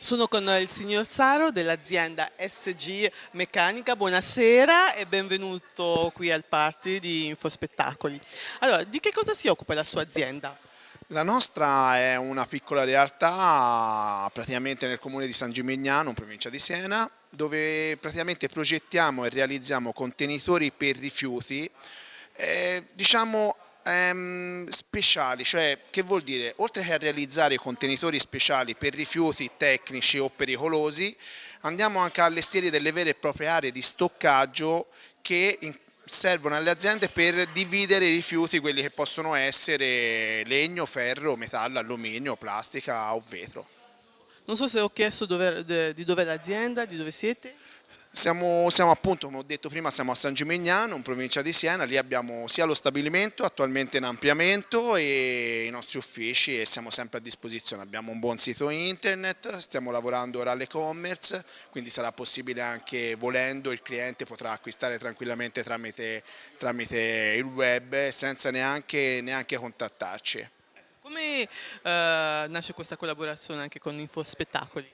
Sono con il signor Saro dell'azienda SG Meccanica, buonasera e benvenuto qui al party di Infospettacoli. Allora, di che cosa si occupa la sua azienda? La nostra è una piccola realtà praticamente nel comune di San Gimignano, in provincia di Siena, dove praticamente progettiamo e realizziamo contenitori per rifiuti, eh, diciamo ehm, speciali, cioè che vuol dire? Oltre che a realizzare contenitori speciali per rifiuti tecnici o pericolosi, andiamo anche a allestire delle vere e proprie aree di stoccaggio che in servono alle aziende per dividere i rifiuti, quelli che possono essere legno, ferro, metallo, alluminio, plastica o vetro. Non so se ho chiesto dove, de, di dove è l'azienda, di dove siete. Siamo, siamo, appunto, come ho detto prima, siamo a San Gimignano, in provincia di Siena, lì abbiamo sia lo stabilimento attualmente in ampliamento e i nostri uffici e siamo sempre a disposizione, abbiamo un buon sito internet, stiamo lavorando ora all'e-commerce, quindi sarà possibile anche volendo il cliente potrà acquistare tranquillamente tramite, tramite il web senza neanche, neanche contattarci. Come eh, nasce questa collaborazione anche con InfoSpettacoli?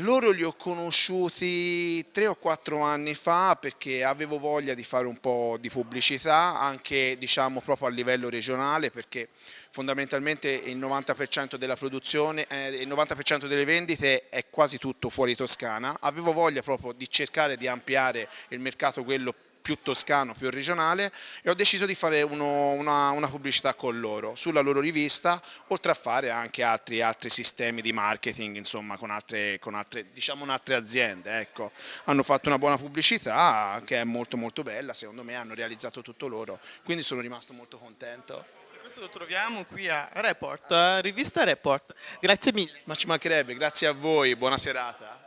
Loro li ho conosciuti tre o quattro anni fa perché avevo voglia di fare un po' di pubblicità anche diciamo proprio a livello regionale perché fondamentalmente il 90% della produzione, eh, il 90% delle vendite è quasi tutto fuori Toscana. Avevo voglia proprio di cercare di ampliare il mercato quello più più toscano, più regionale e ho deciso di fare uno, una, una, pubblicità con loro sulla loro rivista, oltre a fare anche altri, altri sistemi di marketing, insomma, con altre, con altre, diciamo, con altre aziende. Ecco. Hanno fatto una buona pubblicità che è molto molto bella, secondo me hanno realizzato tutto loro, quindi sono rimasto molto contento. Questo lo troviamo qui a Report, a eh, rivista Report. Grazie mille. Ma ci mancherebbe, grazie a voi, buona serata.